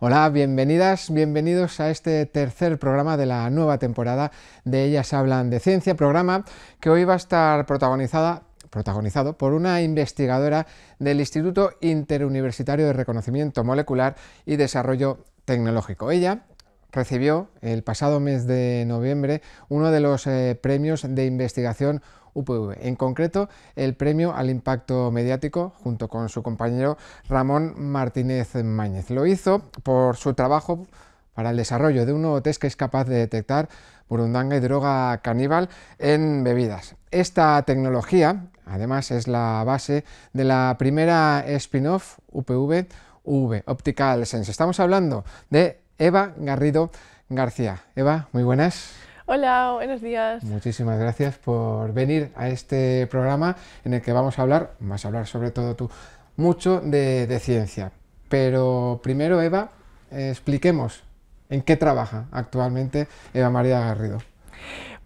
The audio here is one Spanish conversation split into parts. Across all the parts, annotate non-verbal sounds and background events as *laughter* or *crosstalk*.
Hola, bienvenidas, bienvenidos a este tercer programa de la nueva temporada de Ellas Hablan de Ciencia, programa que hoy va a estar protagonizada protagonizado por una investigadora del Instituto Interuniversitario de Reconocimiento Molecular y Desarrollo Tecnológico. Ella recibió el pasado mes de noviembre uno de los eh, premios de investigación en concreto, el premio al impacto mediático junto con su compañero Ramón Martínez Máñez. Lo hizo por su trabajo para el desarrollo de un nuevo test que es capaz de detectar burundanga y droga caníbal en bebidas. Esta tecnología, además, es la base de la primera spin-off UPV V, Optical Sense. Estamos hablando de Eva Garrido García. Eva, muy buenas. Hola, buenos días. Muchísimas gracias por venir a este programa en el que vamos a hablar, vas a hablar sobre todo tú, mucho de, ciencia. Pero primero, Eva, expliquemos en qué trabaja actualmente Eva María Garrido.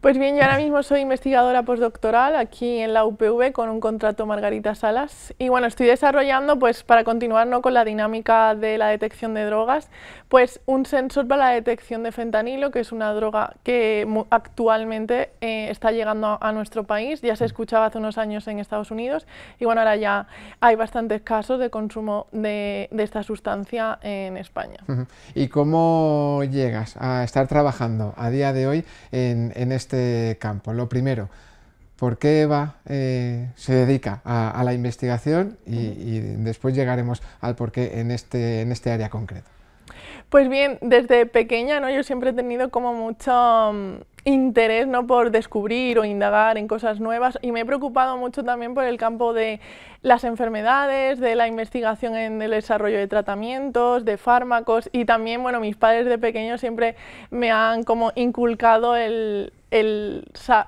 Pues bien, yo ahora mismo soy investigadora postdoctoral aquí en la UPV con un contrato Margarita Salas y bueno, estoy desarrollando pues para continuar ¿no? con la dinámica de la detección de drogas, pues un sensor para la detección de fentanilo, que es una droga que actualmente eh, está llegando a, nuestro país, ya se escuchaba hace unos años en Estados Unidos y bueno, ahora ya hay bastantes casos de consumo de, esta sustancia en España. ¿Y cómo llegas a estar trabajando a día de hoy en, en este este campo. Lo primero, ¿por qué Eva eh, se dedica a, la investigación? Y, después llegaremos al por qué en este, en este área concreto. Pues bien, desde pequeña ¿no? yo siempre he tenido como mucho mm, interés ¿no? por descubrir o indagar en cosas nuevas y me he preocupado mucho también por el campo de las enfermedades, de la investigación en el desarrollo de tratamientos, de fármacos y también bueno, mis padres de pequeño siempre me han como inculcado el, el, sea,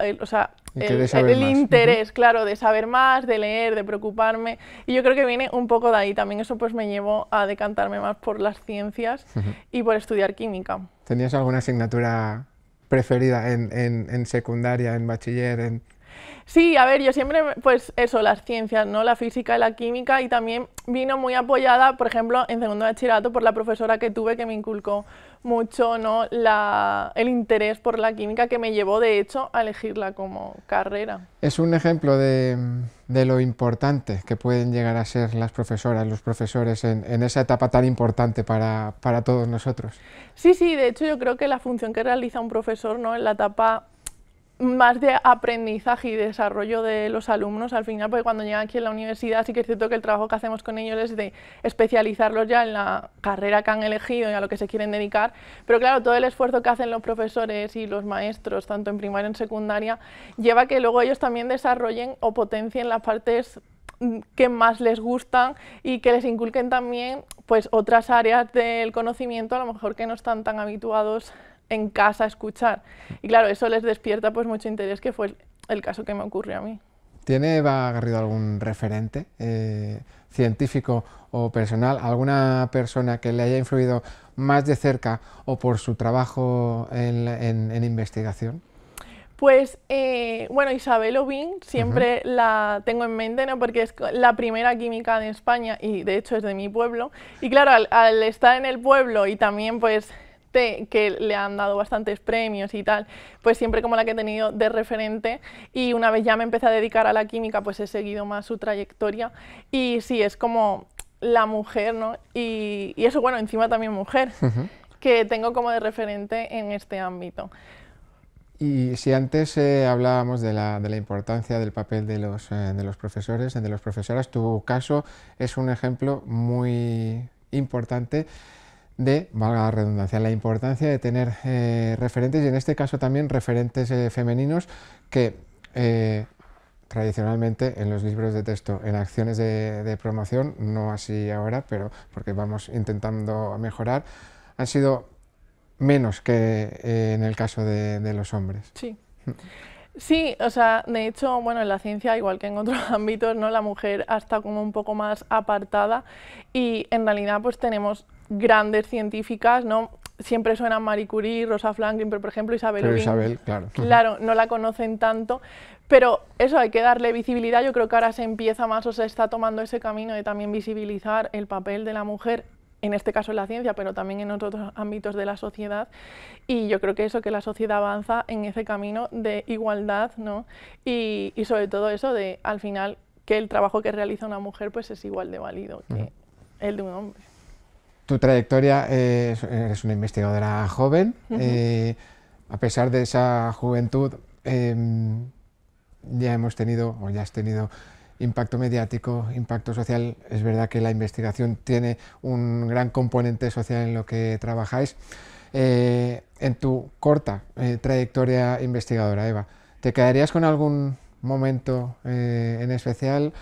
el, interés, claro, de saber más, de leer, de preocuparme. Y yo creo que viene un poco de ahí. También eso pues me llevó a decantarme más por las ciencias y por estudiar química. ¿Tenías alguna asignatura preferida en, secundaria, en bachiller, en, Sí, a ver, yo siempre, pues eso, las ciencias, ¿no? La física y la química, y también vino muy apoyada, por ejemplo, en segundo bachillerato por la profesora que tuve que me inculcó mucho ¿no? la, el interés por la química que me llevó, de hecho, a elegirla como carrera. Es un ejemplo de, lo importante que pueden llegar a ser las profesoras, los profesores en, en esa etapa tan importante para, para, todos nosotros. Sí, sí, de hecho yo creo que la función que realiza un profesor ¿no? en la etapa más de aprendizaje y desarrollo de los alumnos al final, porque cuando llegan aquí a la universidad sí que es cierto que el trabajo que hacemos con ellos es de especializarlos ya en la carrera que han elegido y a lo que se quieren dedicar, pero claro, todo el esfuerzo que hacen los profesores y los maestros, tanto en primaria y en secundaria, lleva a que luego ellos también desarrollen o potencien las partes mm, que más les gustan y que les inculquen también pues otras áreas del conocimiento a lo mejor que no están tan habituados en casa escuchar. Y claro, eso les despierta pues mucho interés, que fue el, caso que me ocurrió a mí. ¿Tiene Eva Garrido algún referente eh, científico o personal? ¿Alguna persona que le haya influido más de cerca o por su trabajo en, investigación? Pues, eh, bueno, Isabel Ovín siempre la tengo en mente, ¿no? Porque es la primera química de España y, de hecho, es de mi pueblo. Y claro, al estar en el pueblo y también, pues, que le han dado bastantes premios y tal, pues siempre como la que he tenido de referente y una vez ya me empecé a dedicar a la química, pues he seguido más su trayectoria y sí, es como la mujer, ¿no? Y, eso, bueno, encima también mujer, que tengo como de referente en este ámbito. Y si antes eh, hablábamos de la, importancia del papel de los, eh, de los profesores, de las profesoras, tu caso es un ejemplo muy importante de, valga la redundancia, la importancia de tener eh, referentes y en este caso también referentes eh, femeninos que eh, tradicionalmente en los libros de texto, en acciones de, promoción, no así ahora, pero porque vamos intentando mejorar, han sido menos que en el caso de, de los hombres. Sí. Mm. Sí, o sea, de hecho, bueno, en la ciencia, igual que en otros *laughs* ámbitos, ¿no? La mujer hasta como un poco más apartada y en realidad pues tenemos grandes científicas, ¿no? Siempre suenan Marie Curie, Rosa Franklin, pero por ejemplo Isabel Pero Isabel, claro. Claro, no la conocen tanto, pero eso hay que darle visibilidad. Yo creo que ahora se empieza más o se está tomando ese camino de también visibilizar el papel de la mujer en este caso en la ciencia, pero también en otros ámbitos de la sociedad. Y yo creo que eso, que la sociedad avanza en ese camino de igualdad, ¿no? Y, sobre todo eso de, al final, que el trabajo que realiza una mujer pues es igual de válido que el de un hombre. Tu trayectoria, eh, es eres una investigadora joven, eh, a pesar de esa juventud, em, ya hemos tenido, o ya has tenido impacto mediático, impacto social. Es verdad que la investigación tiene un gran componente social en lo que trabajáis. Eh, en tu corta eh, trayectoria investigadora, Eva, ¿te quedarías con algún momento eh, en especial?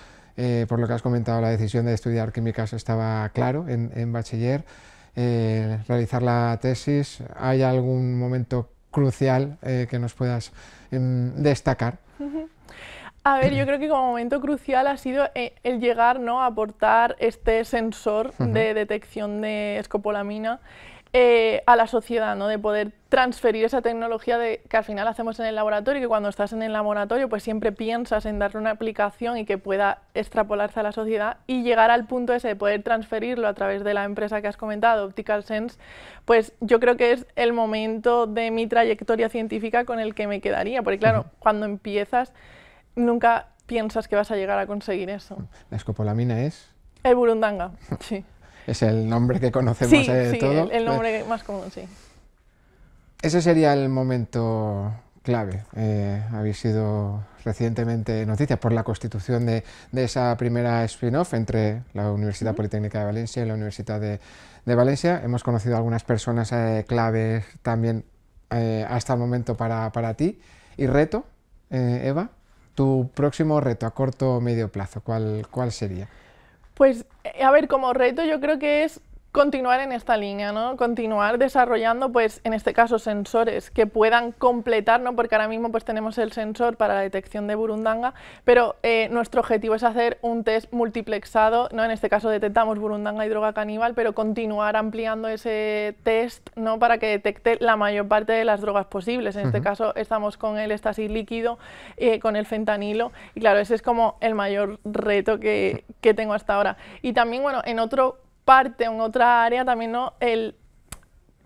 por lo que has comentado, la decisión de estudiar químicas estaba claro en, bachiller. realizar la tesis, ¿hay algún momento crucial que nos puedas em, destacar? A ver, yo creo que como momento crucial ha sido eh, el llegar ¿no? a aportar este sensor de detección de escopolamina eh, a la sociedad, ¿no? de poder transferir esa tecnología de, que al final hacemos en el laboratorio y que cuando estás en el laboratorio pues siempre piensas en darle una aplicación y que pueda extrapolarse a la sociedad y llegar al punto ese de poder transferirlo a través de la empresa que has comentado, Optical Sense, pues yo creo que es el momento de mi trayectoria científica con el que me quedaría, porque claro, cuando empiezas nunca piensas que vas a llegar a conseguir eso. La escopolamina es... El burundanga, *laughs* sí. es el nombre que conocemos sí, ¿eh? sí, todo. El, nombre pues más común, sí. Ese sería el momento clave. Eh, habéis sido recientemente noticia por la constitución de, esa primera spin-off entre la Universidad Politécnica de Valencia y la Universidad de, Valencia. Hemos conocido algunas personas eh, claves también eh, hasta el momento para, para ti. ¿Y reto, Eva? tu próximo reto a corto o medio plazo? ¿Cuál, sería? Pues, eh, a ver, como reto yo creo que es continuar en esta línea, ¿no? Continuar desarrollando, pues, en este caso, sensores que puedan completar, ¿no? Porque ahora mismo, pues, tenemos el sensor para la detección de burundanga, pero eh, nuestro objetivo es hacer un test multiplexado, ¿no? En este caso detectamos burundanga y droga caníbal, pero continuar ampliando ese test, ¿no? Para que detecte la mayor parte de las drogas posibles. En este caso, estamos con el estasis líquido, eh, con el fentanilo, y claro, ese es como el mayor reto que, que tengo hasta ahora. Y también, bueno, en otro parte, en otra área, también ¿no? el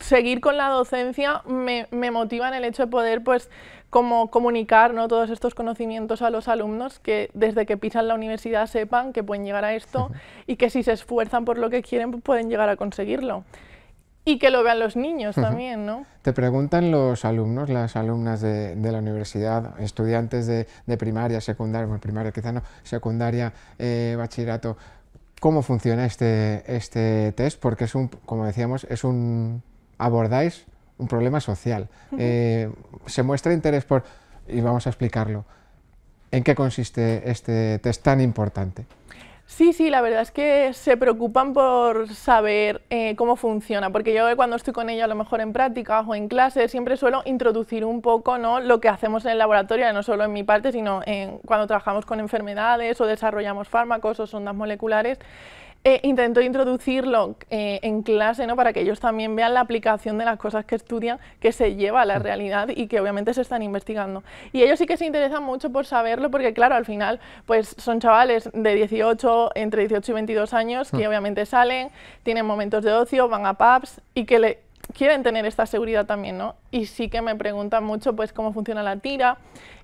seguir con la docencia me, motiva en el hecho de poder pues como comunicar ¿no? todos estos conocimientos a los alumnos que desde que pisan la universidad sepan que pueden llegar a esto y que si se esfuerzan por lo que quieren pues, pueden llegar a conseguirlo. Y que lo vean los niños también, ¿no? Te preguntan los alumnos, las alumnas de, la universidad, estudiantes de, primaria, secundaria, bueno, primaria quizá no, secundaria, eh, bachillerato, cómo funciona este, este test, porque es un, como decíamos, es un abordáis un problema social. Eh, se muestra interés por, y vamos a explicarlo, ¿en qué consiste este test tan importante? Sí, sí, la verdad es que se preocupan por saber eh, cómo funciona, porque yo cuando estoy con ella a lo mejor en prácticas o en clases siempre suelo introducir un poco ¿no? lo que hacemos en el laboratorio, no solo en mi parte, sino en, cuando trabajamos con enfermedades o desarrollamos fármacos o sondas moleculares, eh, intento introducirlo eh, en clase ¿no? para que ellos también vean la aplicación de las cosas que estudian que se lleva a la mm. realidad y que obviamente se están investigando. Y ellos sí que se interesan mucho por saberlo porque claro, al final pues son chavales de 18, entre 18 y 22 años que mm. obviamente salen, tienen momentos de ocio, van a pubs y que le quieren tener esta seguridad también, ¿no? y sí que me preguntan mucho pues cómo funciona la tira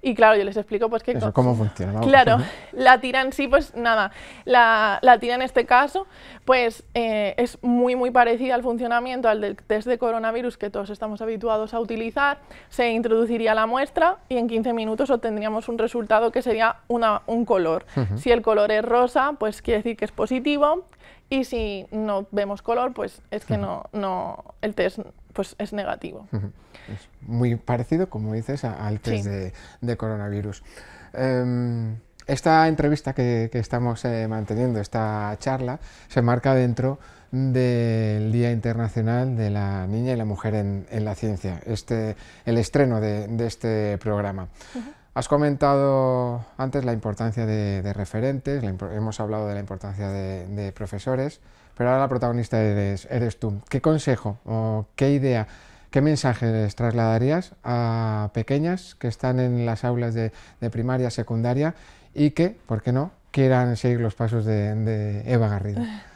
y claro, yo les explico pues que... ¿Cómo funciona? Claro, la tira en sí pues nada, la, tira en este caso pues eh, es muy muy parecida al funcionamiento al del test de coronavirus que todos estamos habituados a utilizar, se introduciría la muestra y en 15 minutos obtendríamos un resultado que sería un color. Si el color es rosa pues quiere decir que es positivo y si no vemos color pues es que no, no, el test pues es negativo. Es muy parecido, como dices, al test de, coronavirus. Em, esta entrevista que, estamos eh, manteniendo, esta charla, se marca dentro del Día Internacional de la Niña y la Mujer en, la Ciencia, este, el estreno de, este programa. Has comentado antes la importancia de, referentes, hemos hablado de la importancia de, profesores, pero ahora la protagonista eres, tú. ¿Qué consejo o qué idea, qué mensaje les trasladarías a pequeñas que están en las aulas de, de primaria, secundaria y que, ¿por qué no?, quieran seguir los pasos de Eva Garrido. *laughs*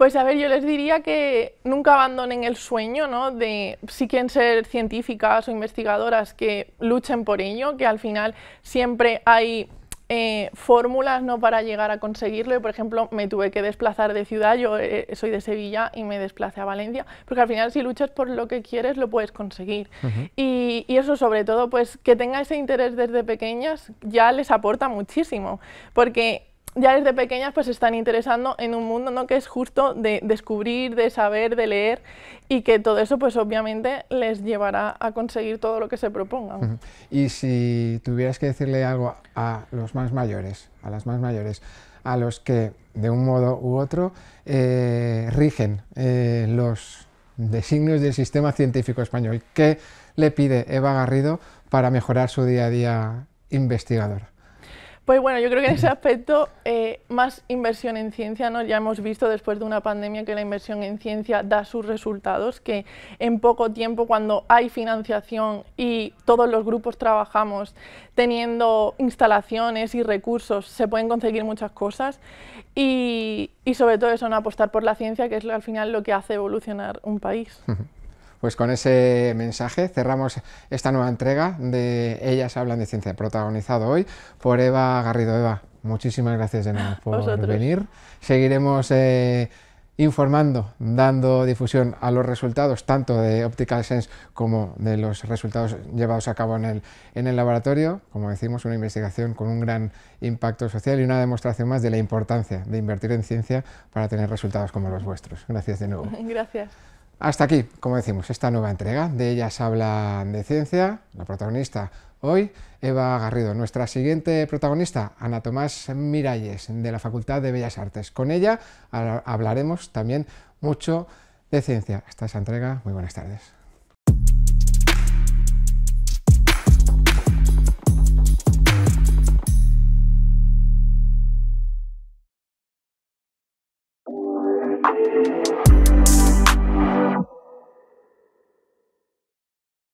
Pues a ver, yo les diría que nunca abandonen el sueño, ¿no? De si quieren ser científicas o investigadoras, que luchen por ello, que al final siempre hay eh, fórmulas ¿no? para llegar a conseguirlo. por ejemplo, me tuve que desplazar de ciudad, yo eh, eh, soy de Sevilla y me desplacé a Valencia, porque al final si luchas por lo que quieres lo puedes conseguir. y, y, eso sobre todo, pues que tenga ese interés desde pequeñas ya les aporta muchísimo, porque ya desde pequeñas pues se están interesando en un mundo ¿no? que es justo de descubrir, de saber, de leer y que todo eso pues obviamente les llevará a conseguir todo lo que se propongan. Y si tuvieras que decirle algo a los más mayores, a las más mayores, a los que de un modo u otro eh, rigen eh, los designios del sistema científico español, ¿qué le pide Eva Garrido para mejorar su día a día investigadora? Pues bueno, yo creo que en ese aspecto eh, más inversión en ciencia, ya hemos visto después de una pandemia que la inversión en ciencia da sus resultados, que en poco tiempo cuando hay financiación y todos los grupos trabajamos teniendo instalaciones y recursos, se pueden conseguir muchas cosas y, y sobre todo eso, ¿no? apostar por la ciencia, que es al final lo que hace evolucionar un país. Pues con ese mensaje cerramos esta nueva entrega de Ellas hablan de ciencia, protagonizado hoy por Eva Garrido. Eva, muchísimas gracias de nuevo por venir. Seguiremos eh, informando, dando difusión a los resultados tanto de Optical Sense como de los resultados llevados a cabo en el, en el laboratorio. Como decimos, una investigación con un gran impacto social y una demostración más de la importancia de invertir en ciencia para tener resultados como los vuestros. Gracias de nuevo. *laughs* Gracias. Hasta aquí, como decimos, esta nueva entrega. De ellas hablan de ciencia, la protagonista hoy, Eva Garrido. Nuestra siguiente protagonista, Ana Tomás Miralles, de la Facultad de Bellas Artes. Con ella hablaremos también mucho de ciencia. Hasta esa entrega, muy buenas tardes.